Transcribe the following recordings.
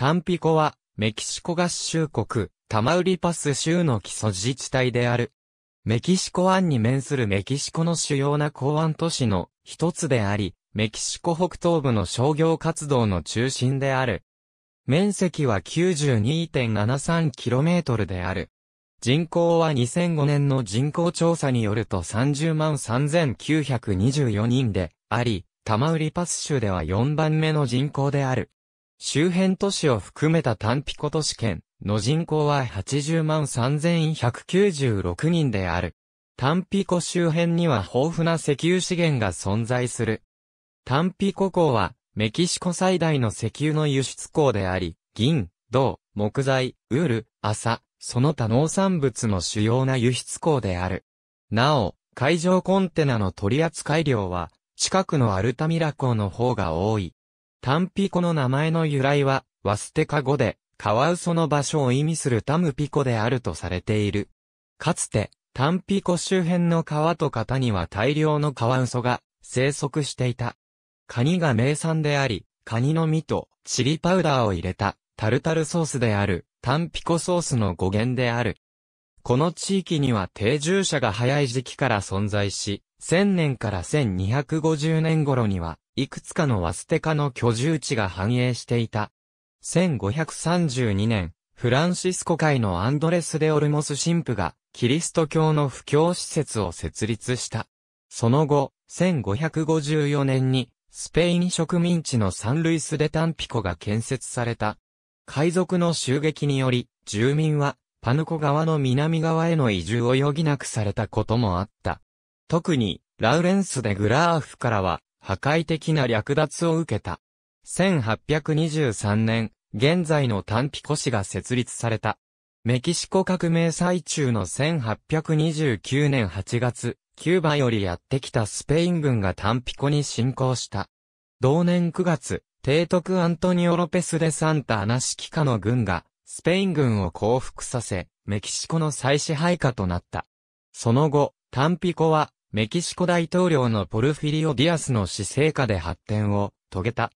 タンピコは、メキシコ合衆国、タマウリパス州の基礎自治体である。メキシコ湾に面するメキシコの主要な港湾都市の一つであり、メキシコ北東部の商業活動の中心である。面積は 92.73km である。人口は2005年の人口調査によると30万3924人であり、タマウリパス州では4番目の人口である。周辺都市を含めた単ピコ都市圏の人口は80万3196人である。単ピコ周辺には豊富な石油資源が存在する。単ピコ港はメキシコ最大の石油の輸出港であり、銀、銅、木材、ウール、麻、その他農産物の主要な輸出港である。なお、海上コンテナの取扱量は、近くのアルタミラ港の方が多い。タンピコの名前の由来は、ワステカ語で、カワウソの場所を意味するタムピコであるとされている。かつて、タンピコ周辺の川と型には大量のカワウソが生息していた。カニが名産であり、カニの身とチリパウダーを入れたタルタルソースであるタンピコソースの語源である。この地域には定住者が早い時期から存在し、1000年から1250年頃にはいくつかのワステカの居住地が繁栄していた。1532年、フランシスコ会のアンドレス・デ・オルモス神父が、キリスト教の布教施設を設立した。その後、1554年に、スペイン植民地のサンルイス・デ・タンピコが建設された。海賊の襲撃により、住民は、パヌコ川の南側への移住を余儀なくされたこともあった。特に、ラウレンス・デ・グラーフからは、破壊的な略奪を受けた。1823年、現在のタンピコ市が設立された。メキシコ革命最中の1829年8月、キューバよりやってきたスペイン軍がタンピコに侵攻した。同年9月、提督アントニオ・ロペス・デ・サンタ・アナ指揮下の軍が、スペイン軍を降伏させ、メキシコの再支配下となった。その後、タンピコは、メキシコ大統領のポルフィリオ・ディアスの死生下で発展を遂げた。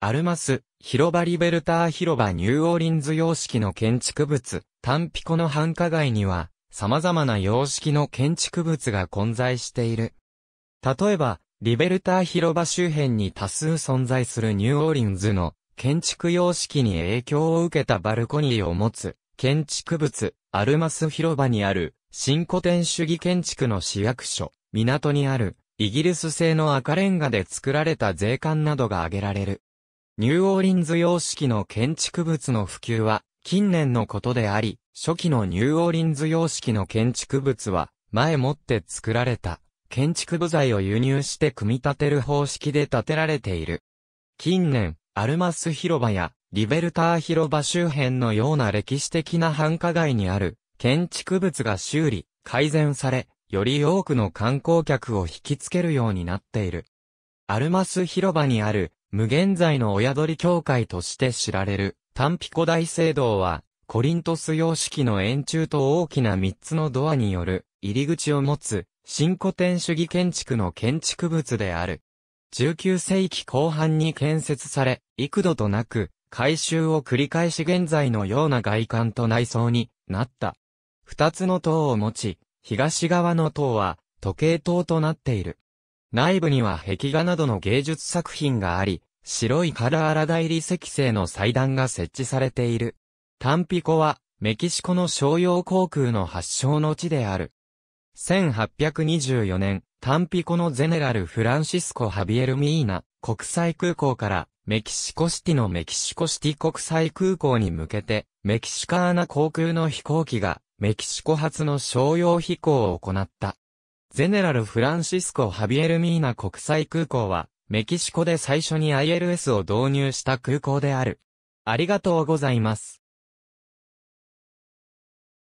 アルマス、広場リベルター広場ニューオーリンズ様式の建築物、タンピコの繁華街には、様々な様式の建築物が混在している。例えば、リベルター広場周辺に多数存在するニューオーリンズの建築様式に影響を受けたバルコニーを持つ建築物アルマス広場にある新古典主義建築の市役所港にある、イギリス製の赤レンガで作られた税関などが挙げられる。ニューオーリンズ様式の建築物の普及は、近年のことであり、初期のニューオーリンズ様式の建築物は、前もって作られた、建築部材を輸入して組み立てる方式で建てられている。近年、アルマス広場や、リベルター広場周辺のような歴史的な繁華街にある、建築物が修理、改善され、より多くの観光客を引きつけるようになっている。アルマス広場にある、無限在の親鳥協会として知られる、タンピコ大聖堂は、コリントス様式の円柱と大きな3つのドアによる入り口を持つ新古典主義建築の建築物である。19世紀後半に建設され、幾度となく改修を繰り返し現在のような外観と内装になった。二つの塔を持ち、東側の塔は時計塔となっている。内部には壁画などの芸術作品があり、白いカラーラ大理石製の祭壇が設置されている。タンピコはメキシコの商用航空の発祥の地である。1824年、タンピコのゼネラル・フランシスコ・ハビエル・ミーナ国際空港からメキシコシティのメキシコシティ国際空港に向けてメキシカーナ航空の飛行機がメキシコ発の商用飛行を行った。ゼネラル・フランシスコ・ハビエル・ミーナ国際空港は、メキシコで最初に ILS を導入した空港である。ありがとうございます。